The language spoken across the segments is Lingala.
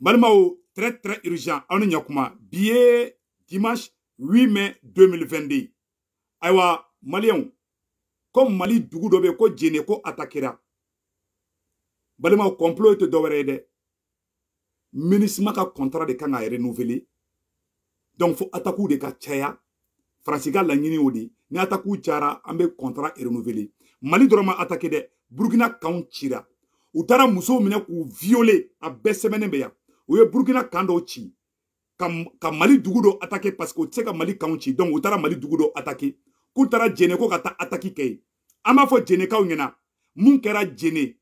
balimaw très très urgent aw ni ɲakuma bi ye dimanche 8 mai 2022 ayiwa maliyɛnw ko mali dugu dɔ bɛ ko jene ko atakera balimaw complot tɛ dɔwɛrɛ ye dɛ minisima ka contrat de kan ka renouveler donc fo atakuw de ka caya faransi ka laɲini o de ni atakuw cayara an bɛ contrat renouveler mali dɔrɔn ma atake dɛ burukina kanw cira u taara musow minɛ k'u viole a bɛɛ sɛbɛnnen bɛ yan u ye burukina kan dɔ ci ka, ka mali dugu dɔ atake parce que u tɛ se ka mali kanw ci donc u taara mali dugu dɔ atake k'u taara jene ko ka taa ataki kɛ yen an b'a fɔ jenekaw ɲɛna mun kɛra jene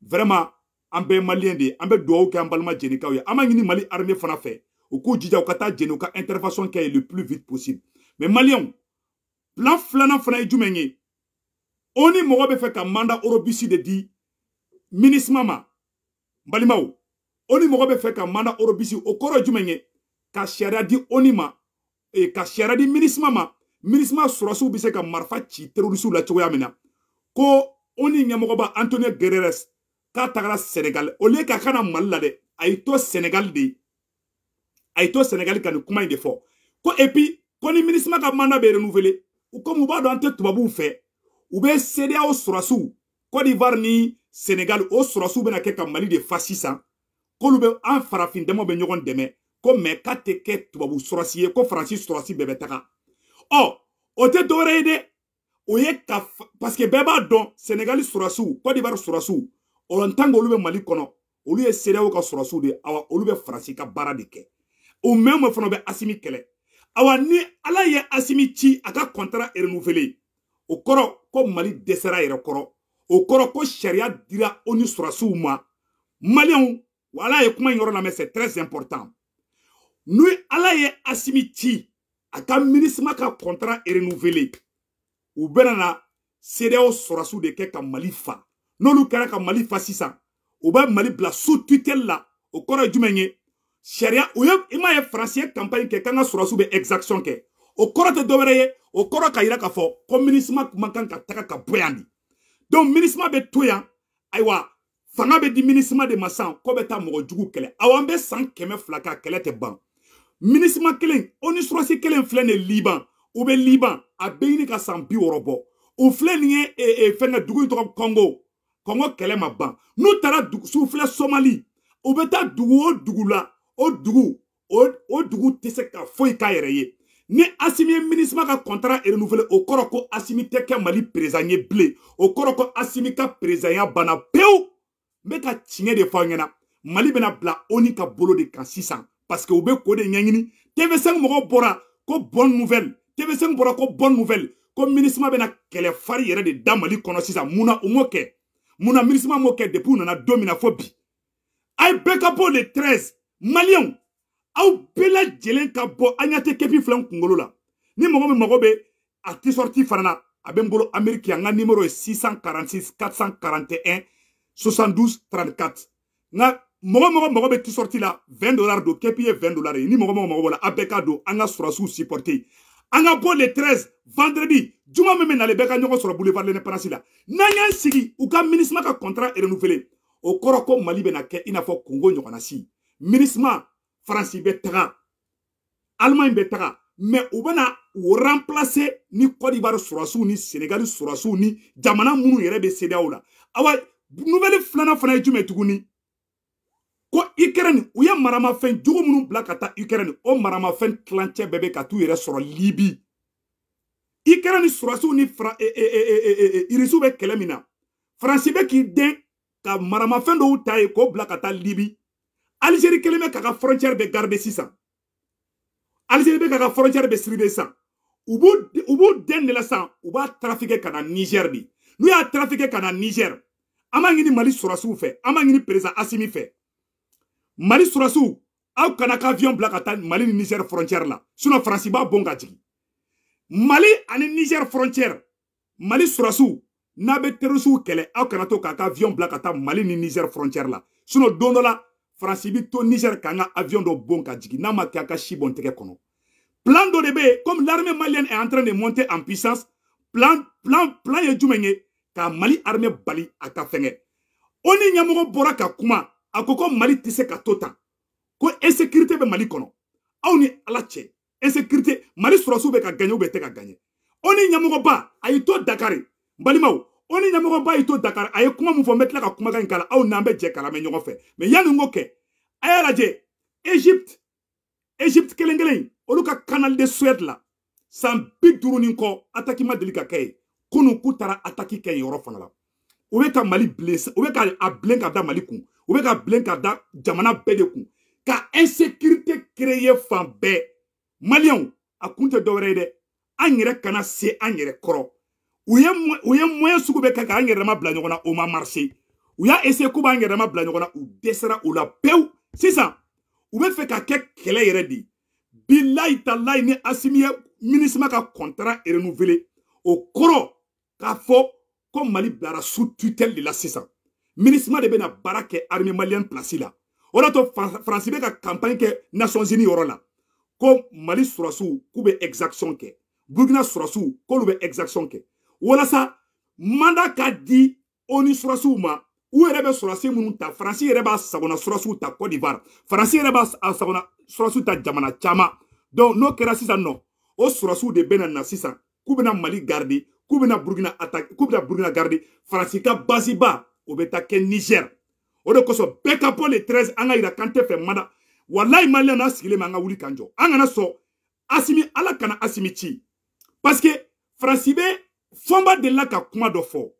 vraiment an bɛɛ maliyɛn de ye an bɛ dugawu kɛ an balima jenekaw ye an b'a ɲini mali armée fana fɛ u k'u jija u ka taa jeni u ka intervention kɛ ye le plus vite possible mais maliyɛnw plan filanan fana ye jumɛn ye o ni mɔgɔ bɛ fɛ ka manda orobisi de di minisma ma n balimaw o ni mɔgɔ bɛ fɛ ka mana orobisi o kɔrɔ ye jumɛn ye ka sariya di oni ma e, ka sariya di minisima ma minisima sɔrɔsiw bɛ se ka marifa ci terorisiw la cogoya min na ko oni ɲɛmɔgɔba antonio guerreres k'a tagara senegal au lieu ka kana mali la dɛ a y'i to senegal de a y'i to senegal ka nin kuma in de fɔ ko et puis ko ni minisima ka mandat bɛ renouveler komi u b'a dɔn an tɛ tubabuw fɛ u bɛ sedeyaw sɔrɔsiw cote d'ivoire ni senegal o sɔrɔsiw bɛna kɛ ka mali de fa sisan k'olu bɛ an farafin damaw bɛ ɲɔgɔn dɛmɛ ko mɛ k'a tɛ kɛ tubabu sɔrɔsi ye ko faransi sɔrɔsi bɛɛ bɛ taga ɔ o tɛ dɔwɛrɛ ye dɛ o ye ka paseke bɛɛ b'a dɔn senegali sɔrɔsiw kɔdiwari sɔrɔsiw ɔlɔn tan k'olu bɛ mali kɔnɔ olu ye seerew ka sɔrɔsiw de ye awa olu bɛ faransi ka baara de kɛ o mɛn fana bɛ asimi kɛlɛ awa ni ala ye asimi ci a ka kɔntara renufele o kɔrɔ ko mali dɛsɛra yɛrɛ kɔrɔ o kɔrɔ ko sariya dira o ni sɔrɔsiw ma maliyɛnw wa ala ye kuma in yɔrɔ lamɛn c'est très important ni ala ye asimi ci a ka minisima ka contrat renouvelé u bɛna na CDAO sɔrasiw de kɛ ka Mali fa n'olu kɛra ka Mali fa sisan u bɛ Mali bila sous tutelle la o kɔrɔ ye jumɛn ye sariya u ye i m'a ye faransi ye campagne kɛ k'an ka sɔrasiw bɛ exaction kɛ o kɔrɔ tɛ dɔwɛrɛ ye o kɔrɔ ka yira k'a fɔ ko minisima man kan ka taga ka bɔ yan de donc minisima bɛ to yan ayiwa fanga bɛ di minisima de ma san k'o bɛ taa mɔgɔ jugu kɛlɛ awɔ an bɛ san kɛmɛ fila kan kɛlɛ tɛ ban minisima kelen onisurasi kelen filɛ nin ye liban u bɛ liban a bɛ ɲini ka san bi wɔɔrɔ bɔ u filɛ nin ye e, e, fɛnkɛ dugu in tɔgɔ kɔngo kɔngɔ kɛlɛ ma ban n'u taara su filɛ somali u bɛ taa dugu o dugu la o dugu o, o dugu tɛ se ka foyi k'a yɛrɛ ye ni asimi ye minisima ka kɔntara renouvelé o kɔrɔ ko asimi tɛ kɛ mali perezan ye bilen o kɔrɔ ko asimi ka perezanya banna pewu n bɛ ka tiɲɛ de fɔ aw ɲɛna mali bɛna bila oni ka bolo de kan sisan parce que u bɛ k'o de ɲɛɲini tv5 mɔgɔw bɔra ko bonne nouvelle tv5 bɔra ko bonne nouvelle ko minisima bɛna kɛlɛ fari yɛrɛ de da mali kɔnɔ sisan mun na u m'o kɛ mun na minisima m'o kɛ depuis u nana don min na fo bi a ye bɛɛ ka bɔ le 13 maliyɛnw aw bɛɛ lajɛlen ka bɔ an ɲɛ tɛ kepi fila n kunkolo la ni mɔgɔ min mago bɛ a tisɔriti fana na a bɛ n bolo ameriki an ka nimero ye 646 441 72 34 nka mɔgɔ mɔgɔ mɔgɔ bɛ tisorti la 20 dollars don kepi ye 20 dollars ye ni mɔgɔ mɔgɔ mɔgɔ bɔla a bɛɛ ka don an ka sɔrɔsiw supporter an ka bɔ le 13 vendredi juma min bɛ nale bɛɛ ka ɲɔgɔn sɔrɔ boulevard l'indépendance la n'an y'an sigi u ka minisima ka contrat renouvelé o kɔrɔ ko mali bɛna kɛ i n'a fɔ kongo ɲɔgɔnna si minisima faransi bɛ taga alimaɲi bɛ taga mɛ u bɛna o remplacer ni cote d'ivoire sɔrɔsiw ni senegal sɔrɔsiw ni jamana minnu yɛrɛ bɛ sedeyaw la awa nouvelle filanan fana ye jumɛn tuguni ko ukraine u ye maramafɛn jogo minnu bila ka taa ukraine o maramafɛn tilancɛ bɛɛ bɛ ka t'u yɛrɛ sɔrɔ libi ukraine sɔrɔsiw ni fra e, e, e, e, e, e, irisiw bɛ kɛlɛ min na faransi bɛ k'i den ka maramafɛn dɔw ta ye k'o bila ka taa libi alizeri kelen bɛ k'a ka frontière bɛ garde sisan alizeri bɛ k'a ka frontière bɛ siribe sisan u b'u den de la sisan u b'a trafiqué ka na nizɛri de n'u y'a trafiqué ka na nizɛri an b'a ɲini mali sɔrɔsiw fɛ an b'a ɲini perezan asimi fɛ mali sɔrɔsiw aw kana ka avion bila ka taa mali ni niger frontière la sinon faransi b'a bon ka jigin mali ani niger frontière mali sɔrɔsiw n'a bɛ terisiw kɛlɛ aw kana to k'a ka avion bila ka taa mali ni niger frontière la sinon don dɔ la faransi bi to niger k'an ka avion dɔ bon ka jigin n'a ma kɛ a ka si bɔn tɛgɛ kɔnɔ plan dɔ de bɛ yen comme l'armée malienne est en train de monter en puissance plan plan plan ye jumɛn ye ka mali armée bali a ka fɛngɛ o ni ɲɛmɔgɔ bɔra ka kuma a ko ko mali tɛ se ka to tan ko insécurité bɛ mali kɔnɔ aw ni ala cɛ insécurité mali sɔrɔsiw bɛ ka gaɲɛ u bɛ tɛ ka gaɲɛ o ni ɲɛmɔgɔba a y'i to dakari n balimaw o ni ɲɛmɔgɔba y'i to dakari a ye kuma min fɔ n bɛ tila ka kumakan in k'a la aw n'an bɛ jɛ kalan bɛ ɲɔgɔn fɛ mɛ yanni n k'o kɛ a y'a lajɛ egypte egypte kelen kelen olu ka canal de suède la san bi duuru nin kɔ ataki ma deli ka kɛ yen kunun k'u taara ataki kɛ yen yɔrɔ fana la u bɛ ka mali bilen u bɛ ka a bilen ka da mali kun u bɛ ka bilen ka da jamana bɛɛ de kun ka insécurité créer fan bɛɛ maliyɛnw a kun tɛ dɔwɛrɛ ye dɛ an yɛrɛ kana se an yɛrɛ kɔrɔ u ye u ye moyen sugu bɛɛ kɛ k'an yɛrɛma bila ɲɔgɔn na o ma marché u y'a essayer k'u b'an yɛrɛma bila ɲɔgɔn na u dɛsɛra o la pewu sisan u bɛ fɛ ka kɛ kɛlɛ yɛrɛ de ye bilayi talayi ni asimi ye minisima ka contrat renouvelé o kɔrɔ k'a fɔ ko mali bilara su tutɛli de la sisan minisima de bena baara kɛ armé maliyɛn plasi la o de to faransi be ka kampaɲe kɛ nations uni yɔrɔ la ko mali sɔrɔsiw k'u be exaction kɛ burukina sɔrɔsiw k'olu be exaction kɛ walasa manda ka di oni sɔrɔsiw ma u yɛrɛ bɛ sɔrɔsi minnu ta faransi yɛrɛ b'a sagona sɔrɔsiw ta cote d'ivoire faransi yɛrɛ b'a sagona sɔrɔsiw ta jamana caman donc n'o kɛra sisan nɔ o sɔrɔsiw de bena na sisan k'u bena mali garde k'u bɛna burukina attaque k'u bɛna burukina garder faransi ka base ba o bɛ taa kɛ niger o de kosɔn bɛɛ ka bɔ le 13 an ka yira kan tɛ fɛ mada walayi maliyɛn n'a sigilen bɛ an ka wuli k'an jɔ an kana sɔn asimi ala kana asimi ci parce que faransi bɛ fɔnba delila ka kuma dɔ fɔ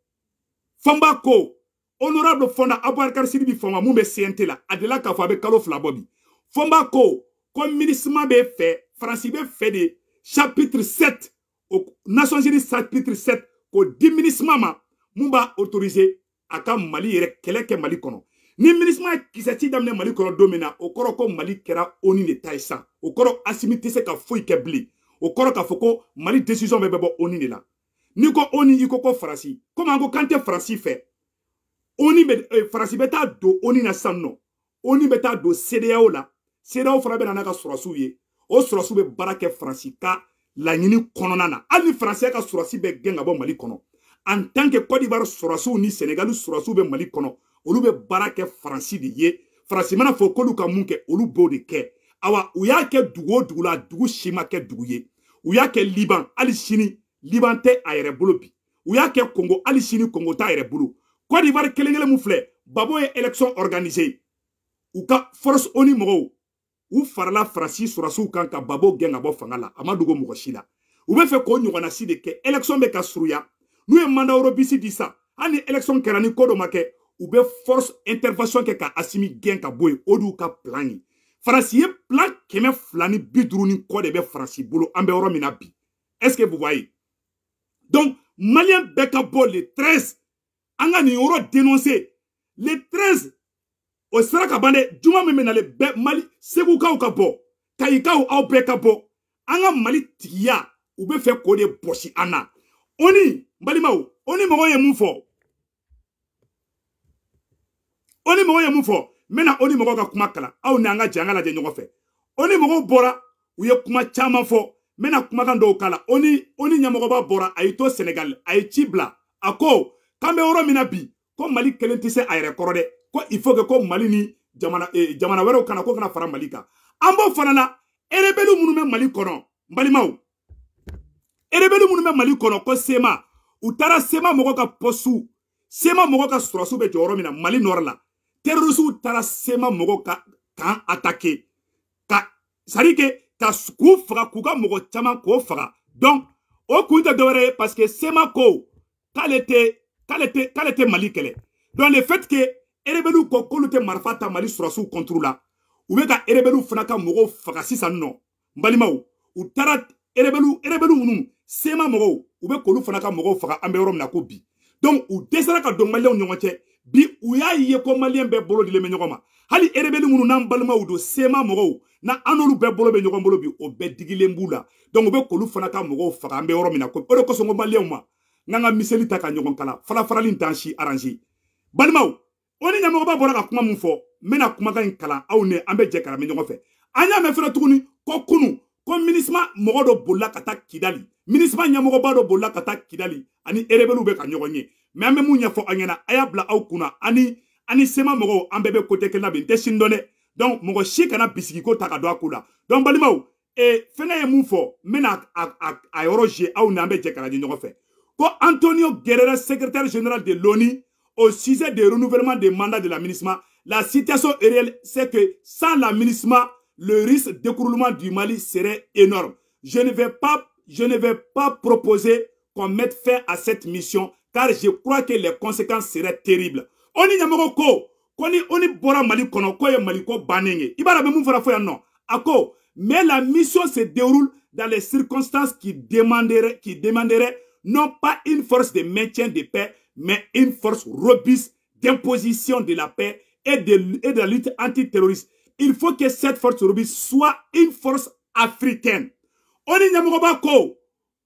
fɔnba ko honorable fɔnda abubakar sidibe fɔnba mun bɛ cnt la a delila k'a fɔ a bɛ kalo fila bɔ bi fɔnba ko ko minisima bɛ fɛ faransi bɛ fɛ de chapitre 7 nations unis chapitre 7 k'o di minisima ma mun b'a autorisé a ka mali yɛrɛ kɛlɛ kɛ mali kɔnɔ ni minisima ye kisɛci daminɛ mali kɔnɔ don min na o kɔrɔ ko mali kɛra oni de ta ye sisan o kɔrɔ asimi tɛ se ka foyi kɛ bilen o kɔrɔ k'a fɔ ko mali décision bɛɛ bɛ bɔ oni de la n'i ko oni i ko ko faransi komi an ko k'an tɛ faransi fɛ oni bɛ eh, faransi bɛ taa don oni na sisan nɔ oni bɛ taa don sedeyaw la sedeyaw fana bɛ na n'a ka sɔrɔsiw ye o sɔrɔsiw bɛ baara kɛ faransi ka laɲini kɔnɔna na hali ni faransɛ ka sɔrɔsi bɛ gɛn ka bɔ mali kɔnɔ en tant que cote d'ivoire sɔrɔsiw ni senegali sɔrɔsiw bɛ mali kɔnɔ olu bɛ baara kɛ faransi de ye faransi mana fɔ k'olu ka mun kɛ olu b'o de kɛ awa u y'a kɛ dugu o dugu la dugu si ma kɛ dugu ye u y'a kɛ liban hali sini liban tɛ a yɛrɛ bolo bi u y'a kɛ kongo hali sini kongo t'a yɛrɛ bolo cote d'ivoire kelen kelen min filɛ babo ye élection organisée u ka force oni mɔgɔw u farala farasi sɔrɔsiw kan ka babo gɛn ka bɔ fanga la a ma dogo mɔgɔ si la u bɛ fɛ k'o ɲɔgɔnna si de kɛ election bɛ ka surunya n'u ye mandat européiste di sa hali ni election kɛra ni ko dɔ ma kɛ u bɛ force intervention kɛ ka asimi gɛn ka bɔ yen o de y'u ka plan ye farasi ye plan kɛmɛ fila ni bi duuru ni kɔ de bɛ farasi bolo an bɛ yɔrɔ min na bi est ce que vous voyez donc maliyɛn bɛɛ ka bɔ le 13 an ka nin yɔrɔ dénoncer le 13 o sera ka ban dɛ juma min bɛ nalen bɛɛ mali segukaw ka bɔ kayikaw aw bɛɛ ka bɔ an ka mali tigiya u bɛ fɛ k'o de bɔsi an na o ni n balimaw o ni mɔgɔ ye mun fɔ o ni mɔgɔ ye mun fɔ n bɛna o ni mɔgɔ ka kuma kalan aw ni an ka jɛ an ka lajɛ ɲɔgɔn fɛ o ni mɔgɔw bɔra u ye kuma caman fɔ n bɛna kumakan dɔw k'a la o ni o ni ɲɛmɔgɔba bɔra a y'i to senegal a ye ci bila a ko k'an bɛ yɔrɔ min na bi ko mali kelen tɛ se a yɛrɛ kɔrɔ dɛ ko il faut que ko mali ni jamana eh, jamana wɛrɛw kana ko kana fara mali kan an b'o fana la erebeli minnu bɛ mali kɔnɔ n balimaw erebeli minnu bɛ mali kɔnɔ ko sema u taara sema mɔgɔ ka pɔsu sema mɔgɔ ka sɔrɔsiw bɛ jɔyɔrɔ min na mali nɔrɔ la terorisiw taara sema mɔgɔ ka kan atake ka sari ke ka k'u faga k'u ka mɔgɔ caman k'o faga donc o kun tɛ dɔwɛrɛ ye parce que sema ko k'ale tɛ k'ale tɛ k'ale tɛ mali kɛlɛ donc le fait que erebeliw kɔ k'olu tɛ marifa ta mali sɔrɔsiw kɔnturu la u bɛ ka erebeliw fana ka mɔgɔw faga sisan nɔ n balimaw u taara erebeliw erebeliw minnu sema mɔgɔw u bɛ k'olu fana ka mɔgɔw faga an bɛ yɔrɔ min na ko bi donc u dɛsɛra ka don maliyɛnw ni ɲɔgɔn cɛ bi u y'a ye ko maliyɛn bɛɛ bolo dilen bɛ ɲɔgɔn ma hali erebeli minnu n'an balimaw don sema mɔgɔw na an n'olu bɛɛ bolo bɛ ɲɔgɔn bolo bi o bɛɛ digilen b'u la donc u bɛ k'olu fana ka mɔgɔw faga an bɛ yɔrɔ min na ko o de kosɔn ko maliyɛnw ma n ka n ka miseli ta ka ɲɔgɔn kala falafarali in t'an si arrange balimaw o ni ɲɛmɔgɔba bɔra ka kuma min fɔ n bɛna kumakan in kalan aw ni an bɛ jɛ kalan ɲɔgɔn fɛ an y'a mɛn fɛnɛ tuguni ko kunu ko minisima mɔgɔ dɔ bolila ka taa kidali minisima ɲɛmɔgɔba dɔ bolila ka taa kidali ani erebeliw bɛ ka ɲɔgɔn ye mɛ an bɛ mun ɲɛfɔ aw ɲɛna a y'a bila aw kunna ani ani sema mɔgɔw an bɛɛ bɛ kote kelen na bi n tɛ sini dɔn dɛ donc mɔgɔ si kana bisigiko ta ka don a ko la donc balimaw ee fɛnɛ ye mun fɔ n bɛna a a a yɔrɔ ze aw ni an bɛ jɛ kalan ɲɔgɔn fɛ ko antonio guerrero secrétaire général de l'onu au sujet du renouvellement des mandats de l'aménagement, la situation réelle, c'est que sans l'aménagement, le risque d'écroulement du Mali serait énorme. Je ne vais pas, je ne vais pas proposer qu'on mette fin à cette mission, car je crois que les conséquences seraient terribles. On y ko, koni oni bora Mali kono, Mali Ibara be non. Ako, mais la mission se déroule dans les circonstances qui demanderaient, qui demanderaient non pas une force de maintien de paix, mais une force robuste d'imposition de la paix et de, et de la lutte antiterroriste. Il faut que cette force robuste soit une force africaine. Oni nyamugoba ko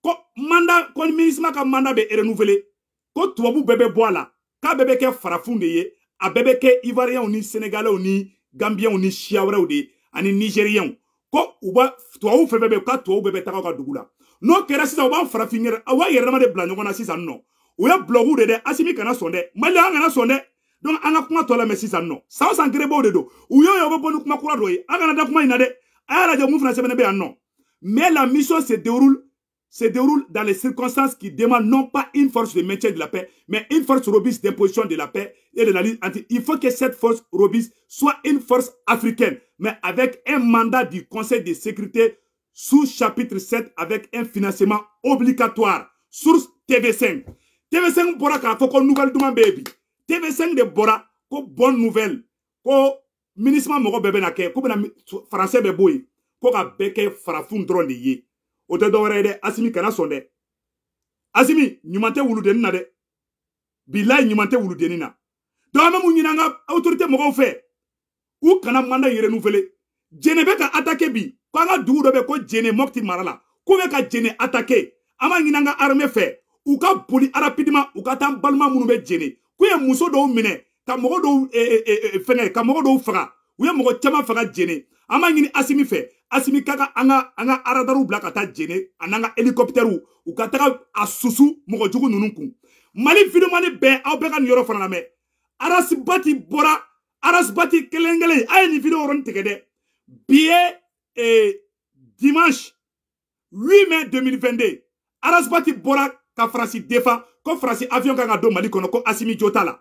ko manda ko ministre ka manda be renouveler. Ko tubabu bebe boala ka bebe ke farafunde ye a bebe ke ivoirien ni sénégalais ni gambien ni chiawrew de ani nigérien ko uba tubabu febe be ka tubabu bebe taka ka dugula. N'o kɛra sisan u b'an farafin yɛrɛ aw b'a yɛrɛ dama de bila ɲɔgɔn na sisan nɔ mais la mission se déroule se déroule dans les circonstances qui demandent non pas une force de maintien de la paix, mais une force robuste d'imposition de la paix et de la Il faut que cette force robuste soit une force africaine, mais avec un mandat du Conseil de sécurité sous chapitre 7 avec un financement obligatoire. Source TV5. tv5 bɔra k'a fɔ ko nouvelle duman bɛ yen bi tv5 de bɔra ko bonne nouvelle ko minisima mɔgɔ bɛɛ bɛna kɛ ko bɛna faransɛ bɛ bɔ yen ko ka bɛɛ kɛ farafin dɔrɔn de ye o tɛ dɔwɛrɛ ye dɛ asimi kana sɔn dɛ asimi ɲuman tɛ wuludennin na dɛ bilayi ɲuman tɛ wuludennin na donc an bɛ mun ɲini an ka autorité mɔgɔw fɛ u kana manda yɛrɛnu fele jɛnɛ bɛ ka attaquer bi ko an ka dugu dɔ bɛ ko jɛnɛ mɔpiti mara la k'u bɛ ka jɛnɛ attaquer an b'a ɲini an ka armée fɛ u ka boli rapidement u ka taa balima minnu bɛ jeni k'u ye muso dɔw minɛ ka mɔgɔ dɔw eh, eh, eh, fɛngɛ ka mɔgɔ dɔw faga u ye mɔgɔ caman faga jeni an b'a ɲini asimi fɛ asimi ka ka an ka an ka aradariw bila ka taa jeni a n'an ka hélicoptère u ka taga a susu mɔgɔ jugu ninnu kun mali vidéomani bɛɛ aw bɛɛ ka nin yɔrɔ fana lamɛn arasibati bɔra arasibati kelen kelen a ye nin vidéo yɔrɔnin tigɛ dɛ bi ye eh, dimanche 8 mai 2022 arasibati bɔra ka faransi defa ko faransi avion kan ka don mali kɔnɔ ko asimi jo t'a la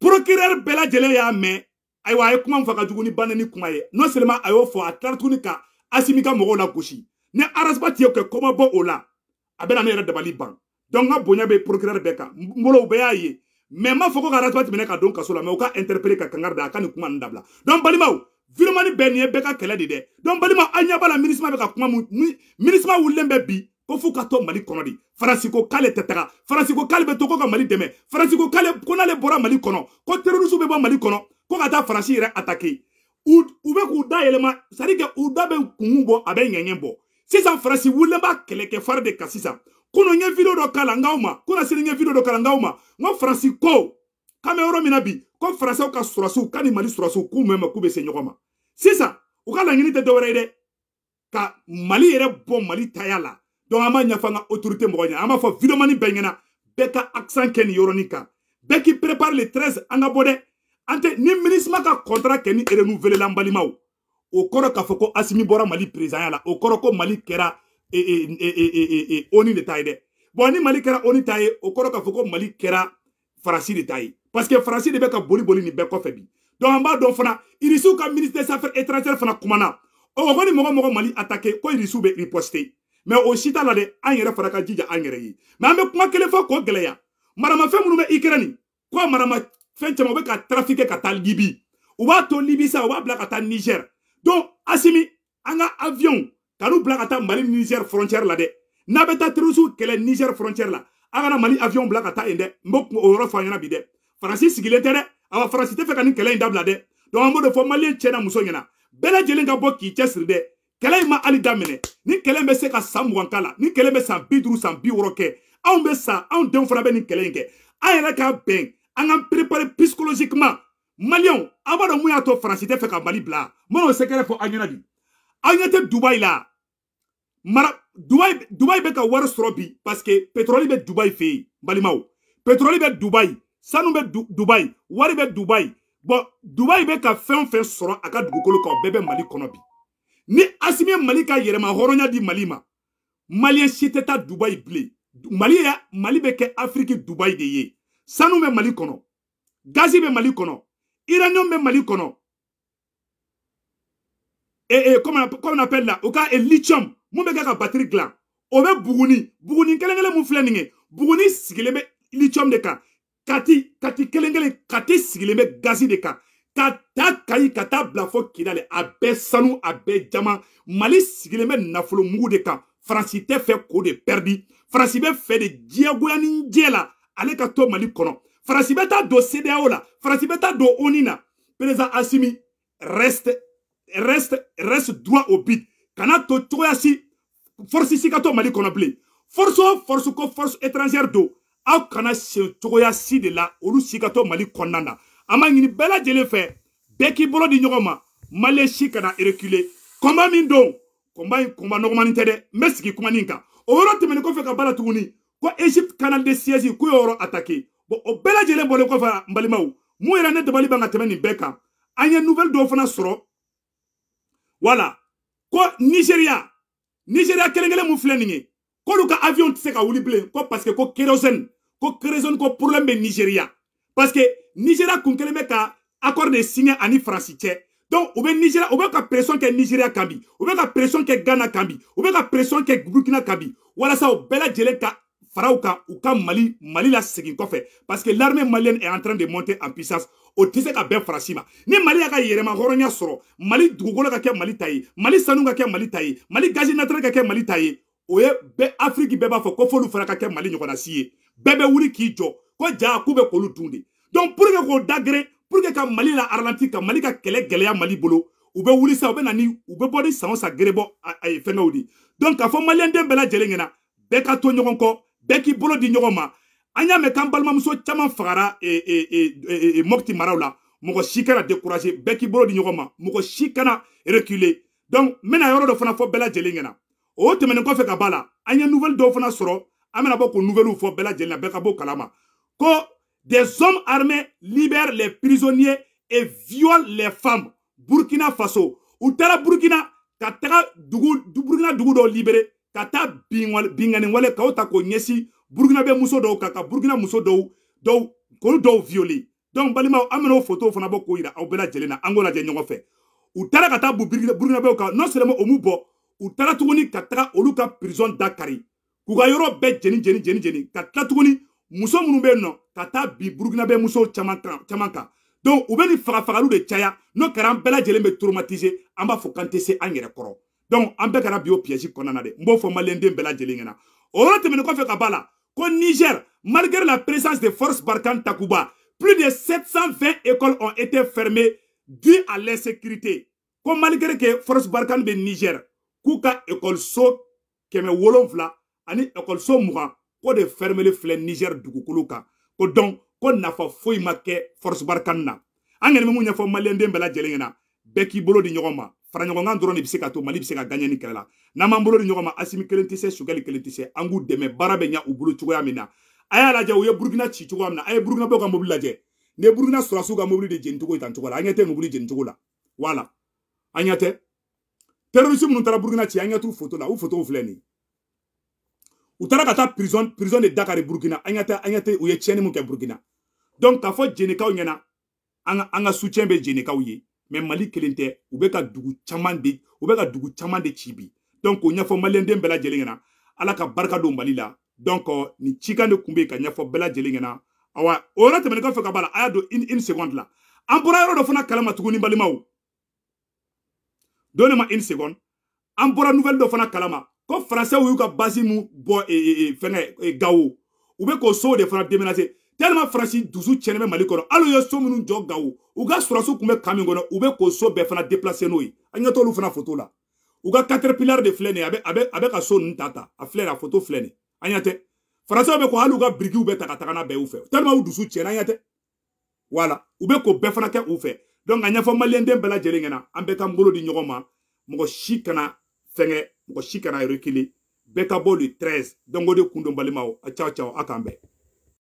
procureur bɛɛ lajɛlen y'a mɛn ayiwa a ye kuma min fɔ ka jugu ni banne ni kuma ye non seulement a y'o fɔ a tilara tuguni ka asimi ka mɔgɔw lagosi ni arasba ti ye kɛ kɔmɔ bɔ o la a bɛna ne yɛrɛ dabali ban donc n ka bonya bɛ procureur bɛɛ kan n bolo u bɛɛ y'a ye mais n m'a fɔ ko ka arasba tɛmɛnɛ ka don kaso la mais u ka interpeller ka kangari da a ka nin kuma nin dabila donc balimaw virumani bɛɛ nin ye bɛɛ ka kɛlɛ de dɛ donc balima an ɲɛ b'a la minisima bɛ ka kuma mun minisima wulilen bɛ bi ko f'u ka to mali kɔnɔ de faransi ko k'ale tɛ taga faransi ko k'ale bɛ to ko ka mali dɛmɛ faransi ko k'ale ko n'ale bɔra mali kɔnɔ ko terorisiw bɛ bɔ mali kɔnɔ ko ka taa faransi yɛrɛ atake u bɛ k'u da yɛlɛma c'est à dire que u da bɛ kunkun bɔ a bɛ ɲɛɲɛ bɔ sisan faransi wulilen b'a kɛlɛkɛ fari de kan sisan kunun n ye video dɔ k'a la n k'aw ma kunun sini n ye video dɔ k'a la n k'aw ma n ko faransi ko k'an bɛ yɔrɔ min na bi ko faransaw ka sɔrɔsiw k'ani mali sɔrɔsiw k'u mɛn ma k'u bɛ se ɲɔgɔn ma sisan u ka laɲini tɛ dɔwɛrɛ ye dɛ ka mali yɛrɛ bɔ mali taya la donc an b'a ɲɛfɔ an ka autorité mɔgɔ ɲɛ an b'a fɔ videomani bɛɛ ɲɛna bɛɛ ka accent kɛ nin yɔrɔnin kan bɛɛ k'i prépare le 13 an ka bɔ dɛ an tɛ ni minisma ka contrat kɛ ni renouvelé la n balimaw o kɔrɔ k'a fɔ ko asimi bɔra mali président ya la o kɔrɔ ko mali kɛra e e, e, e, e, e, e, oni de ta ye dɛ bɔn ni mali kɛra oni ta ye o kɔrɔ k'a fɔ ko mali kɛra faransi de ta ye parce que faransi de bɛ ka boli boli nin bɛɛ kɔfɛ bi donc an b'a dɔn fana irisiw ka ministre des affaires étrangères fana kumana o oh, ko ni mɔgɔ mɔgɔ mali attaqué ko irisiw bɛ riposter mɛ o si t'a la dɛ an yɛrɛ fara ka jija an yɛrɛ ye mɛ an bɛ kuma kelen fɔ k'o gɛlɛya maramafɛn minnu bɛ ikɛrɛni kɔ maramafɛn caman u bɛ ka tarafike ka taa libi u b'a to libi sa u b'a bila ka taa nizɛri donc asimi an ka aviyɔnw ka n'u bila ka taa mali ni nizɛri frontière la dɛ n'a bɛ taa terisiw kɛlɛ nizɛri frontière la an kana mali aviyɔnw bila ka taa yen dɛ n bɛ o yɔrɔ fɔ an ɲɛna bi dɛ faransi sigilen tɛ dɛ awa faransi tɛ fɛ ka nin kɛlɛ in dabila dɛ donc an b'o de fɔ maliyɛn cɛ na muso ɲɛna bɛɛ lajɛlen ka bɔ k'i cɛsiri dɛ kɛlɛ in ma hali daminɛ ni kɛlɛ in bɛ se ka san mugan k'a la ni kɛlɛ in bɛ san bi duuru san bi wɔɔrɔ kɛ anw bɛ sa anw denw fana bɛ nin kɛlɛ in kɛ an yɛrɛ k'a bɛn an ka perepare psychologiquement maliyɛnw an b'a dɔn mun y'a to faransi tɛ fɛ ka mali bila n bɛna o sɛgɛrɛ fɔ an ɲɛna bi an ɲɛ tɛ dubayi la mara dubayi dubayi bɛ ka wari sɔrɔ bi parce que pétrole bɛ dubayi fɛ yen balimaw pétrole bɛ dubayi sanu bɛ du, dubayi wari bɛ dubayi bɔn dubayi bɛ ka fɛn o fɛn sɔrɔ a ka dugukolo kan o bɛɛ bɛ mali kɔnɔ bi ni asimi mali ka yɛrɛma hɔrɔnya di mali ma maliyɛn si tɛ taa dubayi bilen mali ya mali bɛ kɛ afiriki dubayi de ye sanu bɛ mali kɔnɔ gazi bɛ mali kɔnɔ iraniyɛnw bɛ mali kɔnɔ ee e, comme on appelle la o ka e, lithium mun bɛ kɛ ka batiri dilan o bɛ buguni buguni kelen kelen mun filɛ nin ye buguni sigilen bɛ lithium de kan kati kati kelen kelen kati sigilen bɛ gazi de kan ka ta kayi ka taa bila fɔ kidali a bɛɛ sanu a bɛɛ jama mali sigilen bɛ nafolo mugu de kan faransi tɛ fɛ k'o de pɛridi faransi bɛ fɛ de diɲɛgoya ni diɲɛ la ale ka to mali kɔnɔ faransi bɛ taa don cdao la faransi bɛ taa don oni na perezan asimi reste reste reste droit au but kana to cogoya si force si ka to mali kɔnɔ bilen force o force ko force étrangère don aw kana sen cogoya si de la olu si ka to mali kɔnɔna na an b'a ɲini bɛɛ lajɛlen fɛ bɛɛ k'i bolo di ɲɔgɔn ma maliyɛn si kana erekule kɔnba min don kɔnba in kɔnba nɔgɔmanin tɛ dɛ n bɛ sigi kuma nin kan o yɔrɔ tɛmɛnen kɔfɛ ka bala tuguni ko egypte canal de siège k'u y'o yɔrɔ attaqué bon o bɛɛ lajɛlen bɔlen kɔfɛ n balimaw mun yɛrɛ ne dabali ban ka tɛmɛ nin bɛɛ kan an ye nouvelle dɔw fana sɔrɔ wala ko nigeria nigeria kelen kelen mun filɛ nin ye k'olu ka avion tɛ se ka wuli bilen ko parce que ko kerosene ko kerosene ko problème bɛ nigeria parce que nigeria kun kelen bɛ ka accord de siɲɛ ani faransi cɛ donc u bɛ nigeria u bɛ ka pression kɛ nigeria kan bi u bɛ ka pression kɛ ghana kan bi u bɛ ka pression kɛ burkina kan bi walasa u bɛɛ lajɛlen ka faraw kan u ka mali mali la segin kɔfɛ parce que l'armée malienne est en train de monter en puissance o tɛ se ka bɛn farasi ma ni mali y'a ka yɛrɛma hɔrɔnya sɔrɔ mali dugukolo ka kɛ mali ta ye mali sanu ka kɛ mali ta ye mali gazi naturel ka kɛ mali ta ye o ye bɛɛ afiriki bɛɛ b'a fɔ ko f'olu fana ka kɛ mali ɲɔgɔnna si ye bɛɛ bɛ wuli k'i jɔ ko ja k'u bɛ k'olu dun de donc pour que k'o dagere pour que ka mali la aranti ka mali ka kɛlɛ gɛlɛya mali bolo u bɛ wuli sa u bɛ na ni u bɛ bɔ ni san o san gere bɔ fɛngɛw de donc k'a fɔ maliyɛnden bɛɛ lajɛlen ɲɛna bɛɛ ka to ɲɔgɔn kɔ bɛɛ k'i bolo di ɲɔgɔn ma an y'a mɛn k'an balimamuso caman fagara e, e, e, mɔpti maraw la mɔgɔ si kana décourager bɛɛ k'i bolo di ɲɔgɔn ma mɔgɔ si kana reculer donc n bɛna yɔrɔ dɔ fana fɔ bɛɛ lajɛlen ɲɛna o tɛmɛnen kɔfɛ ka b'a la an ye nouvelle dɔw fana sɔrɔ an bɛna bɔ k'o nouvelle fɔ bɛɛ lajɛlen na bɛɛ ka b'o kalama ko Des hommes armés libèrent les prisonniers et violent les femmes. Burkina Faso. U taara Burkina ka taga dugu Burkina dugu dɔ libéré ka taa binganni wale k'aw ta k'o ɲɛsin Burkina bɛ muso dɔw kan ka Burkina muso dɔw dɔw k'olu dɔw violé. Donc balimaw an bɛn'o photo fana bɔ k'o yira aw bɛɛ lajɛlen na an k'o lajɛ ɲɔgɔn fɛ. U taara ka taa Burkinabɛw kan non seulement o m'u bɔ u taara tuguni ka taga olu ka prison dakari k'u ka yɔrɔ bɛɛ jeni jeni jeni jeni ka tila tuguni muso minnu bɛ yen nɔ ka taa bi burukina bɛ musow caman kan caman kan donc u bɛ nin fagafagaliw de caya n'o kɛra an bɛɛ lajɛlen bɛ traumatiser an b'a fɔ k'an tɛ se an yɛrɛ kɔrɔ donc an bɛɛ kɛra bi o piège kɔnɔna na dɛ n b'o fɔ maliyɛnden bɛɛ lajɛlen ɲɛna o yɔrɔ tɛmɛnen kɔfɛ ka b'a la ko niger malgré la présence de forces barkane takuba plus de 720 écoles ont été fermées due à l'insécurité ko malgré que force barkane bɛ niger k'u ka ekɔliso kɛmɛ wolonfila ani ekɔliso mugan ko de fɛrɛmɛli filɛ niger dugukolo kan ko dɔn ko nafa foyi ma kɛ force barkan na an kɛni bɛ mun ɲɛfɔ maliyɛnden bɛɛ lajɛlen ɲɛna bɛɛ k'i bolo di ɲɔgɔn ma faraɲɔgɔnkan dɔrɔn de bɛ se ka to mali bɛ se ka gagné ni kɛlɛ la n'an m'an bolo di ɲɔgɔn ma asimi kelen tɛ se sukɛli kelen tɛ se an k'u dɛmɛ baara bɛ ɲa u bolo cogoya min na a y'a lajɛ u ye burukina ci cogoya min na a ye burukinabew ka mobili lajɛ ni ye burukina sɔrɔsiw ka mobili de jeni cogo ye tan cogo la an ɲɛ tɛ mobili jeni cogo la wala an ɲɛ tɛ terorisi minnu taara burukina ci an ɲɛ t'u foto la u fotow filɛ nin u taara ka taa prison prison de dakari burkina an ɲɛ tɛ an ɲɛ tɛ u ye tiɲɛni mun kɛ burkina donc k'a fɔ jenekaw ɲɛna an ka an ka soutien bɛ jenekaw ye mais mali kelen tɛ u bɛ ka dugu caman de u bɛ ka dugu caman de ci bi donc k'o ɲɛfɔ maliyɛnden bɛɛ lajɛlen ɲɛna ala ka barika don mali la donc nin cikan de tun bɛ yen ka ɲɛfɔ bɛɛ lajɛlen ɲɛna awa o yɔrɔ tɛmɛnen kɔfɛ ka b'a la a y'a don une une seconde la an bɔra yɔrɔ dɔ fana kalama tuguni balimaw don ne ma une seconde an bɔra nouvelle dɔ fana kalama ko faransɛw y'u ka basi mun bɔ e, e, e, fɛngɛ gawo u bɛ k'o sow de fana demenase tellement faransi dusu tiɲɛnen bɛ mali kɔnɔ hali u ye so minnu jɔ gawo u ka sɔrɔsiw tun bɛ kan min kɔnɔ u bɛ k'o so bɛɛ fana déplacer n'o ye an ɲɛ t'olu fana foto la u ka caterpillar de filɛ nin ye a bɛ a bɛ a bɛ ka so ninnu ta ta a filɛ nin ye a foto filɛ nin ye an ɲɛ tɛ faransiw bɛ ko hali u ka birikiw bɛ ta ka taga n'a bɛɛ y'u fɛ tellement u dusu tiɲɛna an ɲɛ tɛ wala u bɛ k'o bɛɛ fana kɛ u fɛ donc a ɲɛfɔ maliyɛnden bɛɛ lajɛlen ɲɛna an bɛɛ k'an bolo di ɲɔgɔn ma mɔgɔ si kana fɛngɛ mɔgɔ si kana bɛɛ ka bɔ le 13 dongo de kun don balimaw a caw caw a kan bɛn